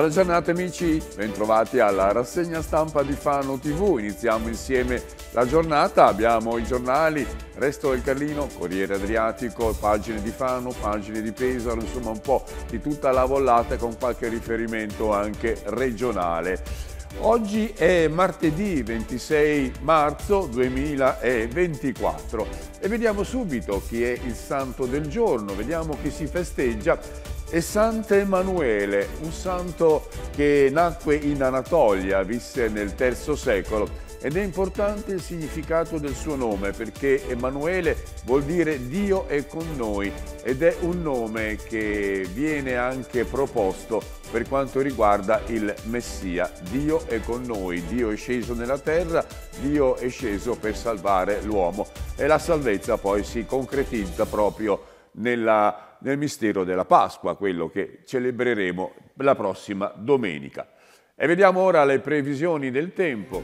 Buona giornata amici, bentrovati alla rassegna stampa di Fano TV. Iniziamo insieme la giornata, abbiamo i giornali, Resto del Carlino, Corriere Adriatico, pagine di Fano, pagine di Pesaro, insomma un po' di tutta la vollata con qualche riferimento anche regionale. Oggi è martedì 26 marzo 2024 e vediamo subito chi è il santo del giorno, vediamo chi si festeggia e Sant'Emanuele, un santo che nacque in Anatolia, visse nel III secolo ed è importante il significato del suo nome perché Emanuele vuol dire Dio è con noi ed è un nome che viene anche proposto per quanto riguarda il Messia. Dio è con noi, Dio è sceso nella terra, Dio è sceso per salvare l'uomo e la salvezza poi si concretizza proprio nella nel mistero della Pasqua, quello che celebreremo la prossima domenica. E vediamo ora le previsioni del tempo.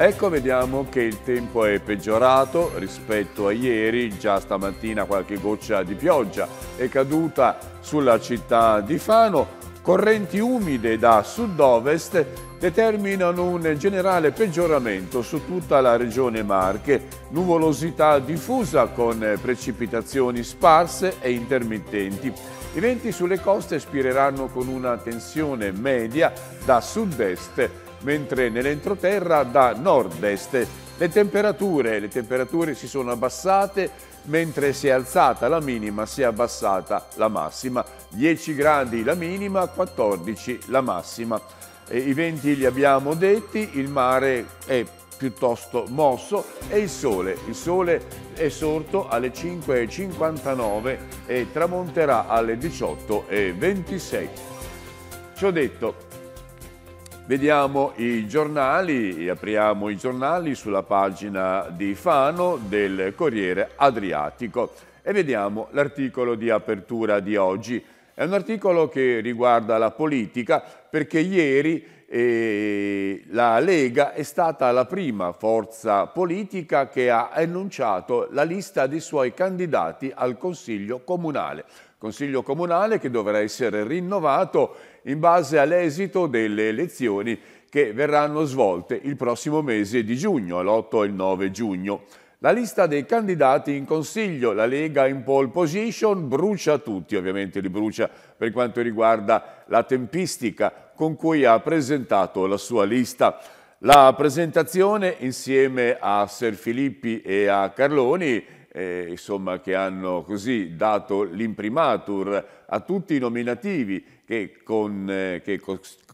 Ecco, vediamo che il tempo è peggiorato rispetto a ieri, già stamattina qualche goccia di pioggia è caduta sulla città di Fano, Correnti umide da sud-ovest determinano un generale peggioramento su tutta la regione Marche, nuvolosità diffusa con precipitazioni sparse e intermittenti. I venti sulle coste spireranno con una tensione media da sud-est, mentre nell'entroterra da nord-est le temperature, le temperature si sono abbassate, mentre si è alzata la minima si è abbassata la massima. 10 gradi la minima, 14 la massima. E I venti li abbiamo detti, il mare è piuttosto mosso e il sole. Il sole è sorto alle 5.59 e tramonterà alle 18.26. Ci ho detto, Vediamo i giornali, apriamo i giornali sulla pagina di Fano del Corriere Adriatico e vediamo l'articolo di apertura di oggi. È un articolo che riguarda la politica perché ieri eh, la Lega è stata la prima forza politica che ha annunciato la lista dei suoi candidati al Consiglio Comunale. Consiglio Comunale che dovrà essere rinnovato in base all'esito delle elezioni che verranno svolte il prossimo mese di giugno, l'8 e il 9 giugno. La lista dei candidati in consiglio, la Lega in pole position, brucia tutti, ovviamente li brucia per quanto riguarda la tempistica con cui ha presentato la sua lista. La presentazione insieme a Ser Filippi e a Carloni, eh, insomma, che hanno così dato l'imprimatur a tutti i nominativi che, con, eh, che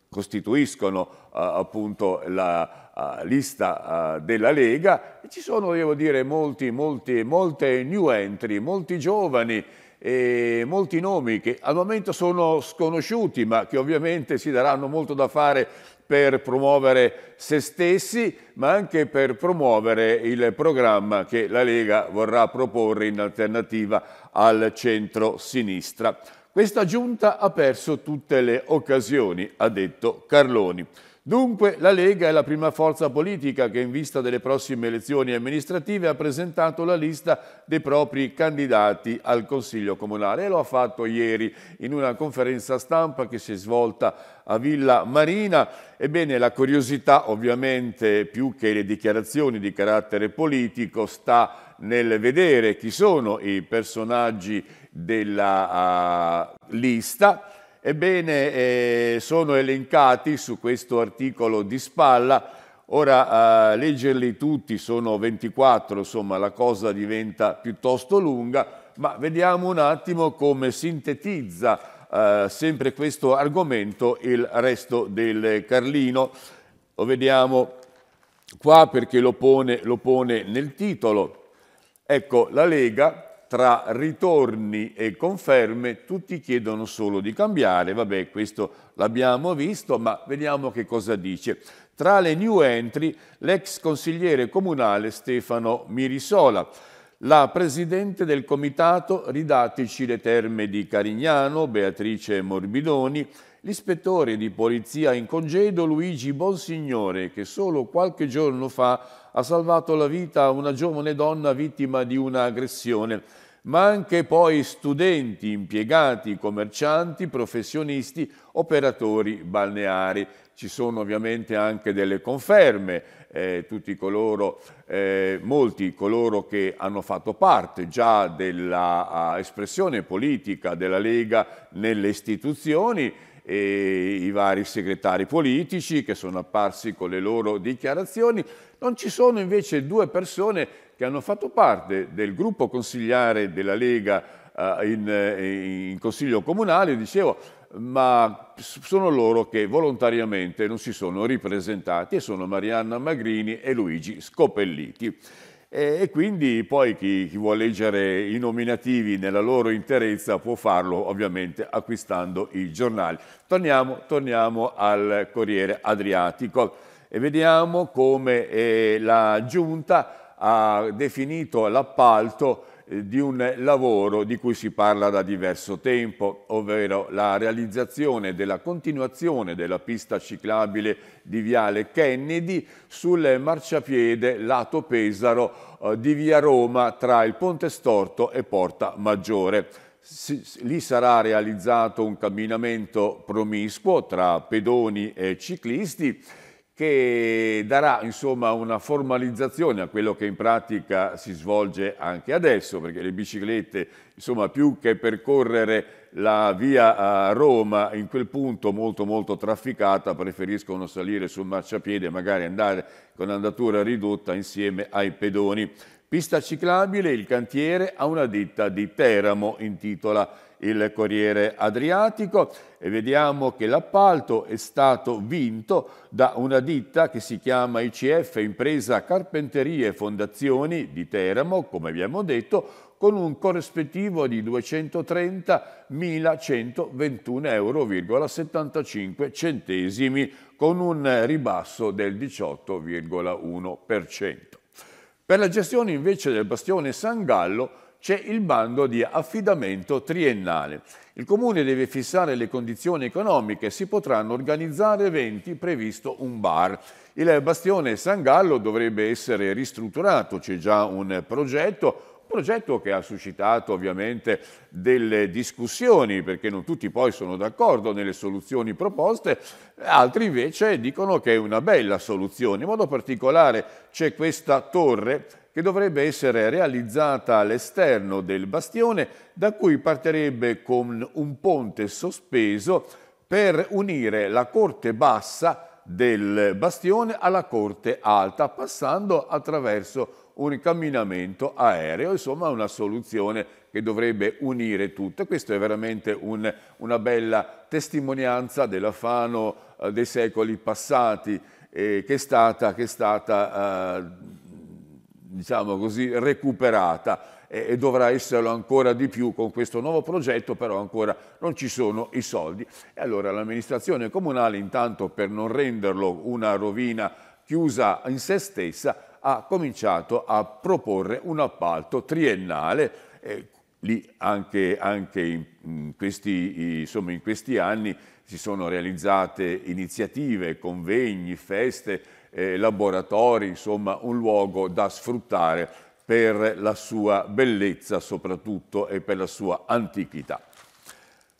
costituiscono eh, appunto la eh, lista della Lega. E ci sono, devo dire, molti, molti, molte new entry, molti giovani e molti nomi che al momento sono sconosciuti ma che ovviamente si daranno molto da fare per promuovere se stessi ma anche per promuovere il programma che la Lega vorrà proporre in alternativa al centro-sinistra. Questa giunta ha perso tutte le occasioni, ha detto Carloni. Dunque la Lega è la prima forza politica che in vista delle prossime elezioni amministrative ha presentato la lista dei propri candidati al Consiglio Comunale e lo ha fatto ieri in una conferenza stampa che si è svolta a Villa Marina. Ebbene la curiosità ovviamente più che le dichiarazioni di carattere politico sta nel vedere chi sono i personaggi della uh, lista. Ebbene, eh, sono elencati su questo articolo di spalla, ora uh, leggerli tutti sono 24, insomma la cosa diventa piuttosto lunga, ma vediamo un attimo come sintetizza uh, sempre questo argomento il resto del Carlino. Lo vediamo qua perché lo pone, lo pone nel titolo. Ecco, la Lega tra ritorni e conferme tutti chiedono solo di cambiare, vabbè questo l'abbiamo visto, ma vediamo che cosa dice. Tra le new entry l'ex consigliere comunale Stefano Mirisola, la presidente del comitato Ridateci le Terme di Carignano, Beatrice Morbidoni, l'ispettore di polizia in congedo Luigi Bonsignore, che solo qualche giorno fa ha salvato la vita a una giovane donna vittima di un'aggressione ma anche poi studenti, impiegati, commercianti, professionisti, operatori balneari. Ci sono ovviamente anche delle conferme, eh, coloro, eh, molti coloro che hanno fatto parte già dell'espressione politica della Lega nelle istituzioni, e i vari segretari politici che sono apparsi con le loro dichiarazioni. Non ci sono invece due persone che hanno fatto parte del gruppo consigliare della Lega eh, in, eh, in consiglio comunale, dicevo, ma sono loro che volontariamente non si sono ripresentati e sono Marianna Magrini e Luigi Scopelliti. E, quindi poi chi, chi, vuole leggere i nominativi nella loro interezza può farlo ovviamente acquistando i giornali. Torniamo, torniamo al Corriere Adriatico e vediamo come eh, la giunta ha definito l'appalto eh, di un lavoro di cui si parla da diverso tempo, ovvero la realizzazione della continuazione della pista ciclabile di Viale Kennedy sul marciapiede lato Pesaro eh, di Via Roma tra il Ponte Storto e Porta Maggiore. Lì sarà realizzato un camminamento promiscuo tra pedoni e ciclisti che darà insomma, una formalizzazione a quello che in pratica si svolge anche adesso, perché le biciclette insomma, più che percorrere la via a Roma in quel punto molto molto trafficata preferiscono salire sul marciapiede e magari andare con andatura ridotta insieme ai pedoni. Pista ciclabile, il cantiere a una ditta di Teramo intitola il Corriere Adriatico e vediamo che l'appalto è stato vinto da una ditta che si chiama ICF Impresa Carpenterie Fondazioni di Teramo, come abbiamo detto, con un corrispettivo di 230.121,75 euro, con un ribasso del 18,1%. Per la gestione invece del bastione San Gallo c'è il bando di affidamento triennale. Il comune deve fissare le condizioni economiche, si potranno organizzare eventi previsto un bar. Il bastione San Gallo dovrebbe essere ristrutturato, c'è già un progetto, progetto che ha suscitato ovviamente delle discussioni, perché non tutti poi sono d'accordo nelle soluzioni proposte, altri invece dicono che è una bella soluzione. In modo particolare c'è questa torre che dovrebbe essere realizzata all'esterno del bastione da cui partirebbe con un ponte sospeso per unire la corte bassa del bastione alla corte alta passando attraverso un camminamento aereo, insomma una soluzione che dovrebbe unire tutto. Questa è veramente un, una bella testimonianza dell'Afano eh, dei secoli passati eh, che è stata, che è stata eh, diciamo così, recuperata e, e, dovrà esserlo ancora di più con questo nuovo progetto, però ancora non ci sono i soldi. E allora l'amministrazione comunale, intanto per non renderlo una rovina chiusa in se stessa, ha cominciato a proporre un appalto triennale eh, Lì anche, anche in, questi, insomma, in questi anni si sono realizzate iniziative, convegni, feste, eh, laboratori, insomma un luogo da sfruttare per la sua bellezza soprattutto e per la sua antichità.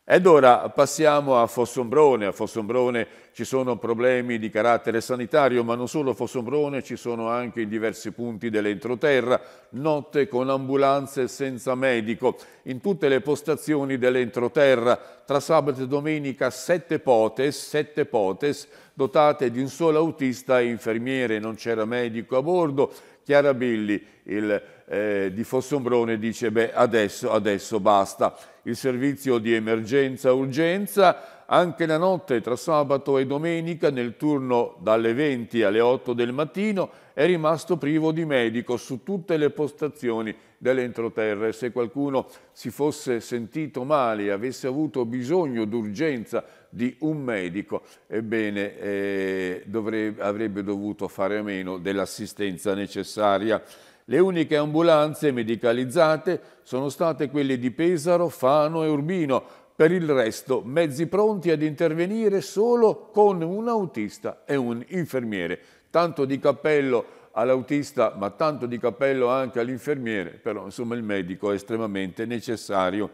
Ed ora passiamo a Fossombrone. A Fossombrone ci sono problemi di carattere sanitario, ma non solo a Fossombrone, ci sono anche in diversi punti dell'entroterra, notte con ambulanze senza medico. In tutte le postazioni dell'entroterra, tra sabato e domenica, sette potes, sette potes dotate di un solo autista e infermiere. Non c'era medico a bordo Chiara Billi, il eh, di Fossombrone, dice beh adesso, adesso basta. Il servizio di emergenza-urgenza anche la notte tra sabato e domenica nel turno dalle 20 alle 8 del mattino è rimasto privo di medico su tutte le postazioni dell'entroterra se qualcuno si fosse sentito male e avesse avuto bisogno d'urgenza di un medico, ebbene eh, dovrebbe, avrebbe dovuto fare a meno dell'assistenza necessaria. Le uniche ambulanze medicalizzate sono state quelle di Pesaro, Fano e Urbino, per il resto mezzi pronti ad intervenire solo con un autista e un infermiere. Tanto di cappello all'autista, ma tanto di cappello anche all'infermiere, però insomma il medico è estremamente necessario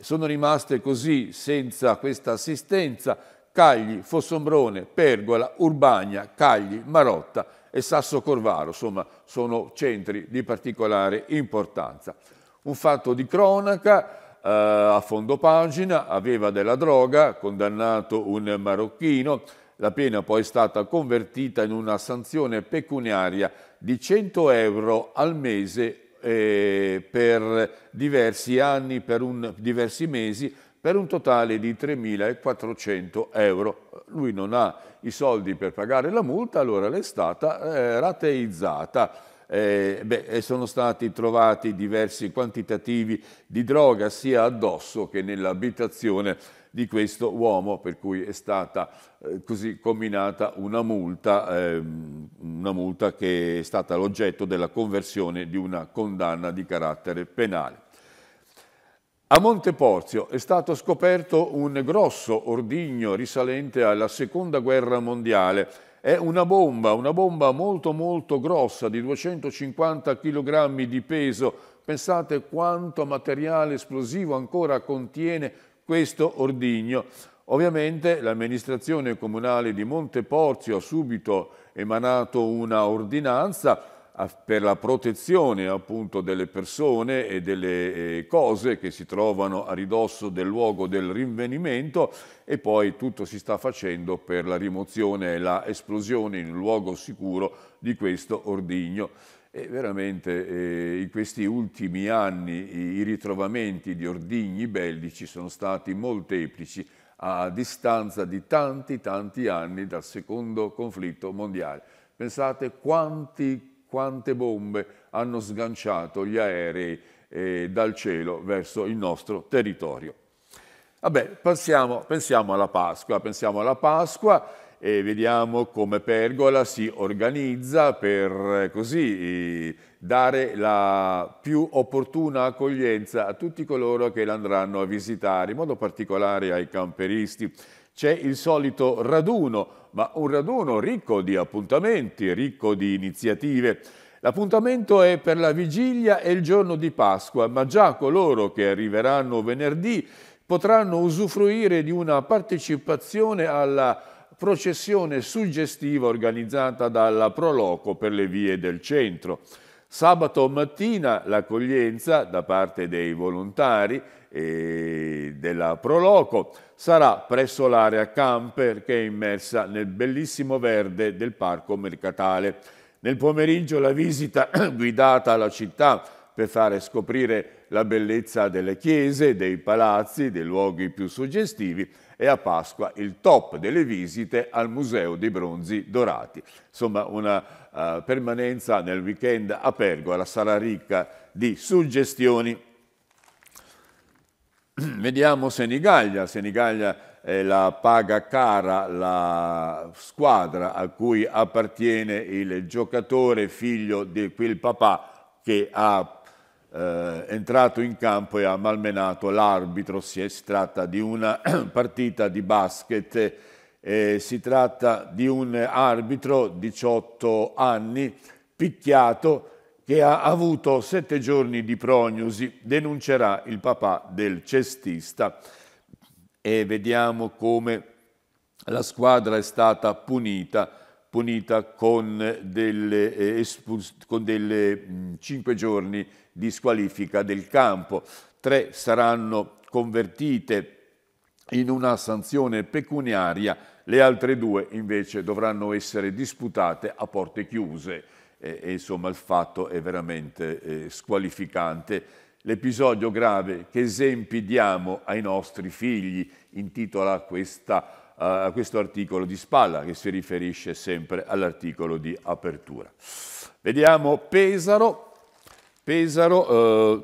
sono rimaste così senza questa assistenza Cagli, Fossombrone, Pergola, Urbagna, Cagli, Marotta e Sasso Corvaro, insomma sono centri di particolare importanza. Un fatto di cronaca eh, a fondo pagina, aveva della droga, condannato un marocchino, la pena poi è stata convertita in una sanzione pecuniaria di 100 euro al mese eh, per diversi anni, per un, diversi mesi, per un totale di 3.400 euro. Lui non ha i soldi per pagare la multa, allora l'è stata eh, rateizzata. Eh, beh, sono stati trovati diversi quantitativi di droga sia addosso che nell'abitazione di questo uomo, per cui è stata eh, così combinata una multa, ehm, una multa che è stata l'oggetto della conversione di una condanna di carattere penale. A Monteporzio è stato scoperto un grosso ordigno risalente alla Seconda Guerra Mondiale. È una bomba, una bomba molto molto grossa di 250 kg di peso. Pensate quanto materiale esplosivo ancora contiene questo ordigno. Ovviamente l'amministrazione comunale di Monteporzio ha subito emanato una ordinanza per la protezione appunto delle persone e delle eh, cose che si trovano a ridosso del luogo del rinvenimento e poi tutto si sta facendo per la rimozione e la esplosione in un luogo sicuro di questo ordigno. E veramente eh, in questi ultimi anni i ritrovamenti di ordigni bellici sono stati molteplici a distanza di tanti tanti anni dal secondo conflitto mondiale. Pensate quanti, quante bombe hanno sganciato gli aerei eh, dal cielo verso il nostro territorio. Vabbè, pensiamo, pensiamo alla Pasqua, pensiamo alla Pasqua e vediamo come Pergola si organizza per eh, così dare la più opportuna accoglienza a tutti coloro che l'andranno a visitare, in modo particolare ai camperisti. C'è il solito raduno, ma un raduno ricco di appuntamenti, ricco di iniziative. L'appuntamento è per la vigilia e il giorno di Pasqua, ma già coloro che arriveranno venerdì potranno usufruire di una partecipazione alla processione suggestiva organizzata dalla Proloco per le vie del centro. Sabato mattina l'accoglienza da parte dei volontari e della Proloco sarà presso l'area camper che è immersa nel bellissimo verde del parco mercatale. Nel pomeriggio la visita guidata alla città per fare scoprire la bellezza delle chiese, dei palazzi, dei luoghi più suggestivi e a Pasqua il top delle visite al Museo dei Bronzi Dorati. Insomma, una uh, permanenza nel weekend a Pergola sarà ricca di suggestioni. Vediamo Senigallia. Senigallia è la paga cara, la squadra a cui appartiene il giocatore figlio di quel papà che ha eh, entrato in campo e ha malmenato l'arbitro, si tratta di una partita di basket, eh, si tratta di un arbitro 18 anni picchiato che ha avuto sette giorni di prognosi, denuncerà il papà del cestista e vediamo come la squadra è stata punita, punita con, delle, eh, con delle cinque giorni di squalifica del campo. Tre saranno convertite in una sanzione pecuniaria, le altre due invece dovranno essere disputate a porte chiuse. E, e insomma il fatto è veramente eh, squalificante. L'episodio grave che esempi diamo ai nostri figli intitola questa, uh, questo articolo di spalla che si riferisce sempre all'articolo di apertura. Vediamo Pesaro, Pesaro, eh,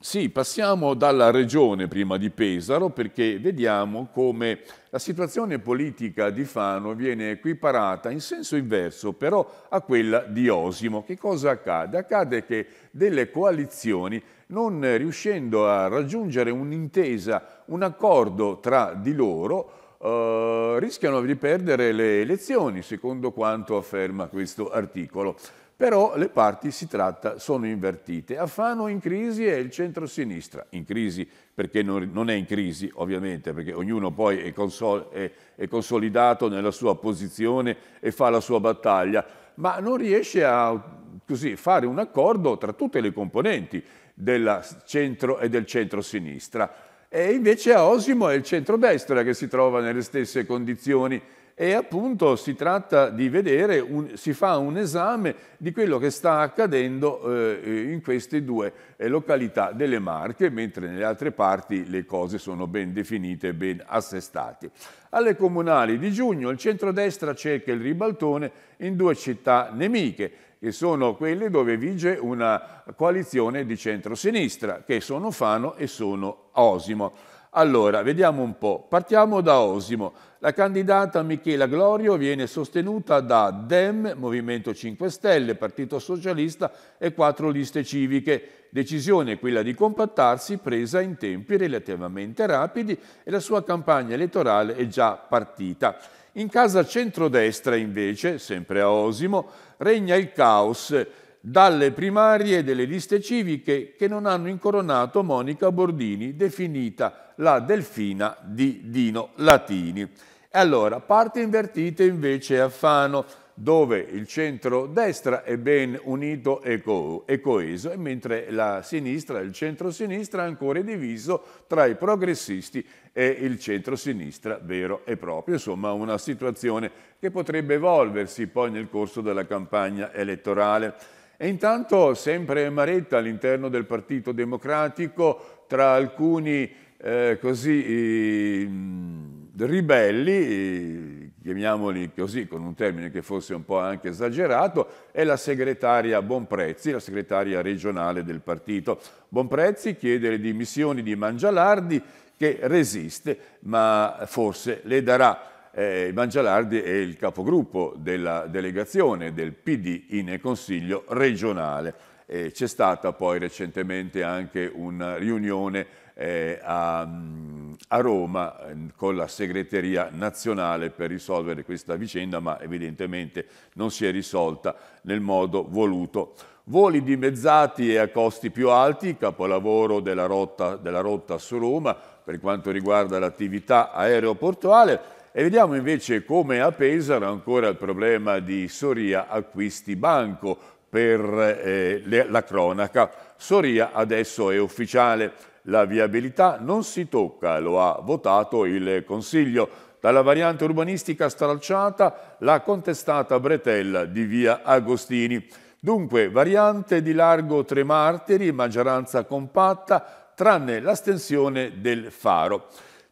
sì, passiamo dalla regione prima di Pesaro perché vediamo come la situazione politica di Fano viene equiparata in senso inverso però a quella di Osimo. Che cosa accade? Accade che delle coalizioni non riuscendo a raggiungere un'intesa, un accordo tra di loro, Uh, rischiano di perdere le elezioni, secondo quanto afferma questo articolo però le parti si tratta, sono invertite. Afano in crisi è il centro-sinistra, in crisi perché non, non, è in crisi ovviamente, perché ognuno poi è, consol, è, è, consolidato nella sua posizione e fa la sua battaglia, ma non riesce a così, fare un accordo tra tutte le componenti del centro e del centro-sinistra. E invece a Osimo è il centro-destra che si trova nelle stesse condizioni e appunto si tratta di vedere, un, si fa un esame di quello che sta accadendo eh, in queste due eh, località delle Marche, mentre nelle altre parti le cose sono ben definite e ben assestate. Alle comunali di giugno il centrodestra cerca il ribaltone in due città nemiche, che sono quelle dove vige una coalizione di centrosinistra, che sono Fano e sono Osimo. Allora, vediamo un po'. Partiamo da Osimo. La candidata Michela Glorio viene sostenuta da DEM, Movimento 5 Stelle, Partito Socialista e quattro liste civiche. Decisione quella di compattarsi presa in tempi relativamente rapidi e la sua campagna elettorale è già partita. In casa centrodestra invece, sempre a Osimo, regna il caos dalle primarie delle liste civiche che non hanno incoronato Monica Bordini, definita la delfina di Dino Latini. E Allora, parte invertita invece a Fano, dove il centro-destra è ben unito e, co e coeso, e mentre la sinistra, il centro-sinistra, è ancora diviso tra i progressisti e il centro-sinistra vero e proprio. Insomma, una situazione che potrebbe evolversi poi nel corso della campagna elettorale. E intanto sempre Maretta all'interno del Partito Democratico tra alcuni eh, così, eh, ribelli, eh, chiamiamoli così con un termine che fosse un po' anche esagerato, è la segretaria Bonprezzi, la segretaria regionale del partito. Bonprezzi chiede le dimissioni di Mangialardi che resiste ma forse le darà eh, Mangialardi è il capogruppo della delegazione del PD in Consiglio regionale. Eh, C'è stata poi recentemente anche una riunione eh, a, a, Roma ehm, con la segreteria nazionale per risolvere questa vicenda, ma evidentemente non si è risolta nel modo voluto. Voli dimezzati e a costi più alti, capolavoro della rotta, della rotta su Roma per quanto riguarda l'attività aeroportuale e vediamo invece come a Pesaro ancora il problema di Soria acquisti banco per eh, le, la cronaca. Soria adesso è ufficiale, la viabilità non si tocca, lo ha votato il Consiglio. Dalla variante urbanistica stralciata la contestata bretella di via Agostini. Dunque, variante di largo tre martiri, maggioranza compatta, tranne l'astensione del faro.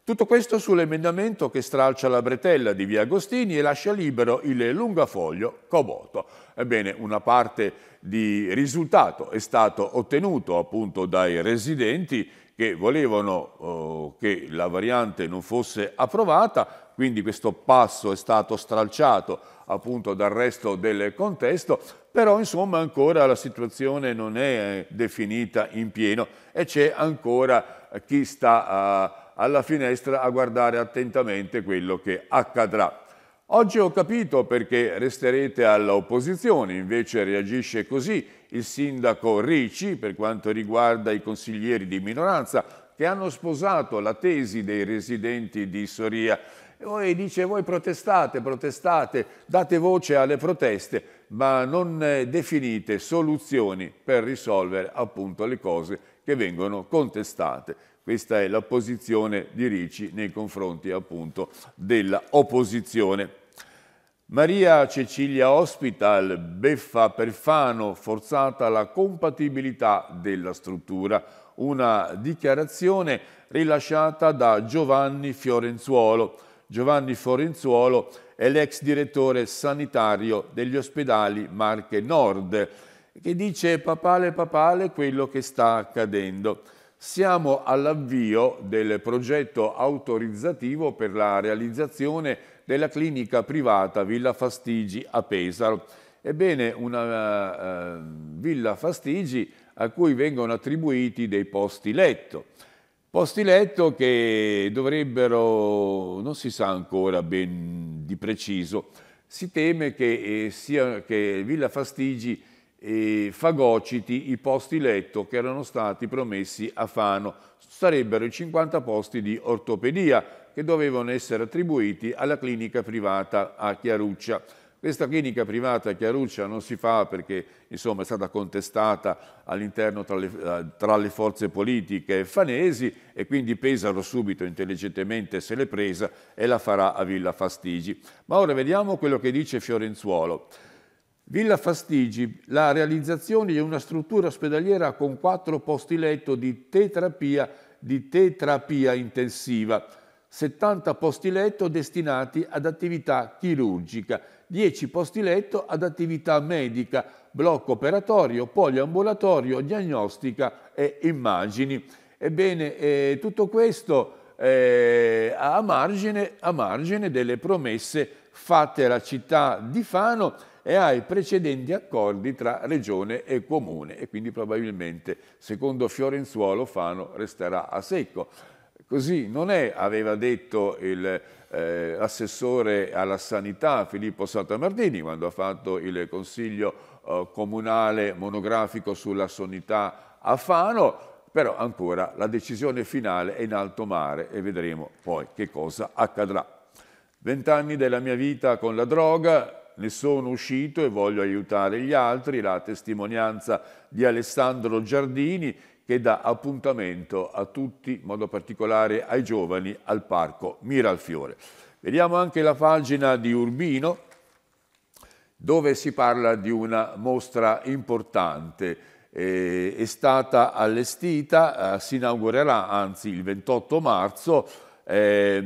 Tutto questo sull'emendamento che stralcia la bretella di via Agostini e lascia libero il lungafoglio Coboto. Ebbene, una parte di risultato è stato ottenuto appunto dai residenti che volevano eh, che la variante non fosse approvata, quindi questo passo è stato stralciato appunto dal resto del contesto, però insomma ancora la situazione non è eh, definita in pieno e c'è ancora chi sta... Eh, alla finestra a guardare attentamente quello che accadrà. Oggi ho capito perché resterete all'opposizione, invece reagisce così il sindaco Ricci per quanto riguarda i consiglieri di minoranza che hanno sposato la tesi dei residenti di Soria e dice voi protestate, protestate, date voce alle proteste, ma non eh, definite soluzioni per risolvere appunto le cose che vengono contestate. Questa è la posizione di Ricci nei confronti appunto dell'opposizione. Maria Cecilia Hospital beffa Perfano, forzata la compatibilità della struttura. Una dichiarazione rilasciata da Giovanni Fiorenzuolo. Giovanni Fiorenzuolo è l'ex direttore sanitario degli ospedali Marche Nord, che dice papale papale quello che sta accadendo siamo all'avvio del progetto autorizzativo per la realizzazione della clinica privata Villa Fastigi a Pesaro. Ebbene, una uh, Villa Fastigi a cui vengono attribuiti dei posti letto. Posti letto che dovrebbero, non si sa ancora ben di preciso, si teme che, eh, sia, che Villa Fastigi e fagociti i posti letto che erano stati promessi a Fano. Sarebbero i 50 posti di ortopedia che dovevano essere attribuiti alla clinica privata a Chiaruccia. Questa clinica privata a Chiaruccia non si fa perché insomma, è stata contestata all'interno tra, tra, le forze politiche fanesi e quindi Pesaro subito intelligentemente se l'è presa e la farà a Villa Fastigi. Ma ora vediamo quello che dice Fiorenzuolo. Villa Fastigi, la realizzazione di una struttura ospedaliera con quattro posti letto di tetrapia, di tetrapia intensiva, 70 posti letto destinati ad attività chirurgica, 10 posti letto ad attività medica, blocco operatorio, poliambulatorio, diagnostica e immagini. Ebbene, eh, tutto questo eh, a, margine, a margine delle promesse fatte alla città di Fano e ai precedenti accordi tra regione e comune e quindi probabilmente secondo Fiorenzuolo Fano resterà a secco. Così non è, aveva detto l'assessore eh, alla sanità Filippo Saltamartini quando ha fatto il consiglio eh, comunale monografico sulla sanità a Fano, però ancora la decisione finale è in alto mare e vedremo poi che cosa accadrà. Vent'anni della mia vita con la droga, ne sono uscito e voglio aiutare gli altri, la testimonianza di Alessandro Giardini che dà appuntamento a tutti, in modo particolare ai giovani, al parco Miralfiore. Vediamo anche la pagina di Urbino dove si parla di una mostra importante. Eh, è stata allestita, eh, si inaugurerà anzi il 28 marzo eh,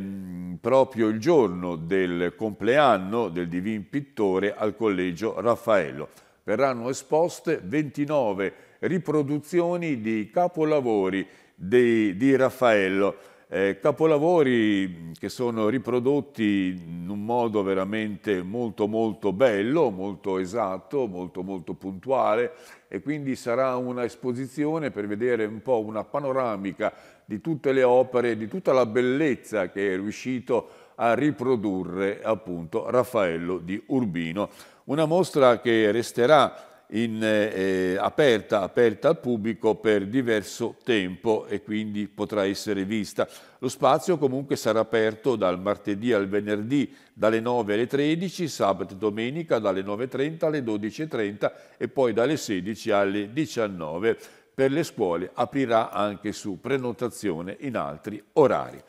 proprio il giorno del compleanno del divin pittore al Collegio Raffaello. Verranno esposte 29 riproduzioni di capolavori di, di Raffaello. Eh, capolavori che sono riprodotti in un modo veramente molto molto bello, molto esatto, molto molto puntuale e quindi sarà una esposizione per vedere un po' una panoramica di tutte le opere, di tutta la bellezza che è riuscito a riprodurre appunto Raffaello di Urbino. Una mostra che resterà in, eh, aperta, aperta, al pubblico per diverso tempo e quindi potrà essere vista. Lo spazio comunque sarà aperto dal martedì al venerdì dalle 9 alle 13, sabato e domenica dalle 9.30 alle 12.30 e poi dalle 16 alle 19 per le scuole aprirà anche su prenotazione in altri orari.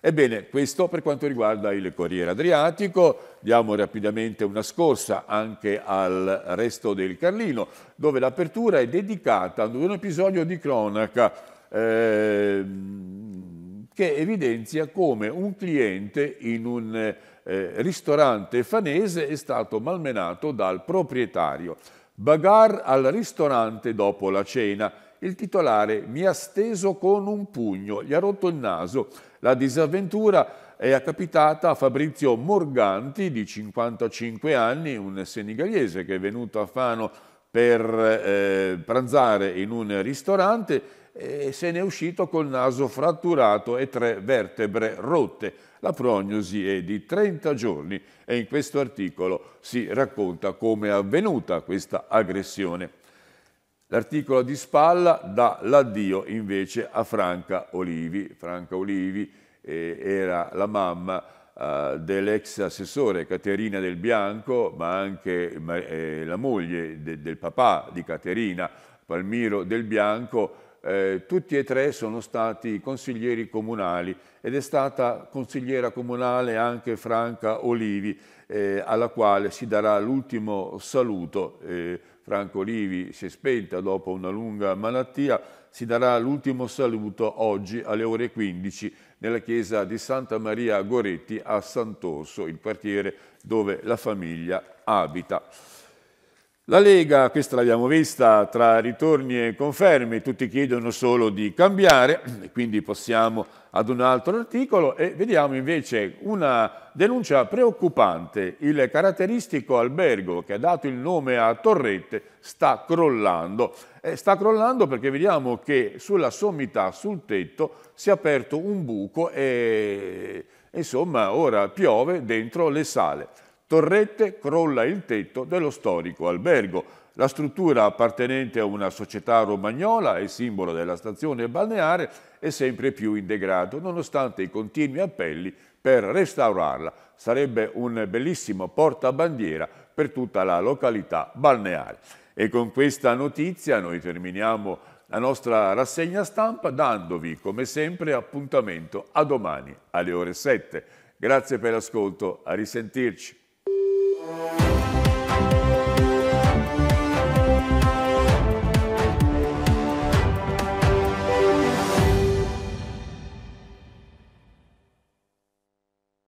Ebbene, questo per quanto riguarda il Corriere Adriatico, diamo rapidamente una scorsa anche al resto del Carlino, dove l'apertura è dedicata ad un episodio di cronaca eh, che evidenzia come un cliente in un eh, ristorante fanese è stato malmenato dal proprietario. Bagar al ristorante dopo la cena. Il titolare mi ha steso con un pugno, gli ha rotto il naso. La disavventura è capitata a Fabrizio Morganti, di 55 anni, un senigaliese che è venuto a Fano per eh, pranzare in un ristorante e se ne è uscito col naso fratturato e tre vertebre rotte. La prognosi è di 30 giorni e in questo articolo si racconta come è avvenuta questa aggressione. L'articolo di spalla dà l'addio invece a Franca Olivi. Franca Olivi eh, era la mamma eh, dell'ex assessore Caterina del Bianco, ma anche eh, la moglie de del papà di Caterina, Palmiro del Bianco, eh, tutti e tre sono stati consiglieri comunali ed è stata consigliera comunale anche Franca Olivi, eh, alla quale si darà l'ultimo saluto. Eh, Franco Olivi si è spenta dopo una lunga malattia, si darà l'ultimo saluto oggi alle ore 15 nella chiesa di Santa Maria Goretti a Sant'Orso, il quartiere dove la famiglia abita. La Lega, questa l'abbiamo vista tra ritorni e conferme, tutti chiedono solo di cambiare, quindi passiamo ad un altro articolo e vediamo invece una denuncia preoccupante. Il caratteristico albergo che ha dato il nome a Torrette sta crollando. E sta crollando perché vediamo che sulla sommità, sul tetto, si è aperto un buco e insomma ora piove dentro le sale. Torrette crolla il tetto dello storico albergo. La struttura appartenente a una società romagnola e simbolo della stazione balneare è sempre più in degrado, nonostante i continui appelli per restaurarla. Sarebbe un bellissimo portabandiera per tutta la località balneare. E con questa notizia noi terminiamo la nostra rassegna stampa dandovi, come sempre, appuntamento a domani alle ore 7. Grazie per l'ascolto, a risentirci. Música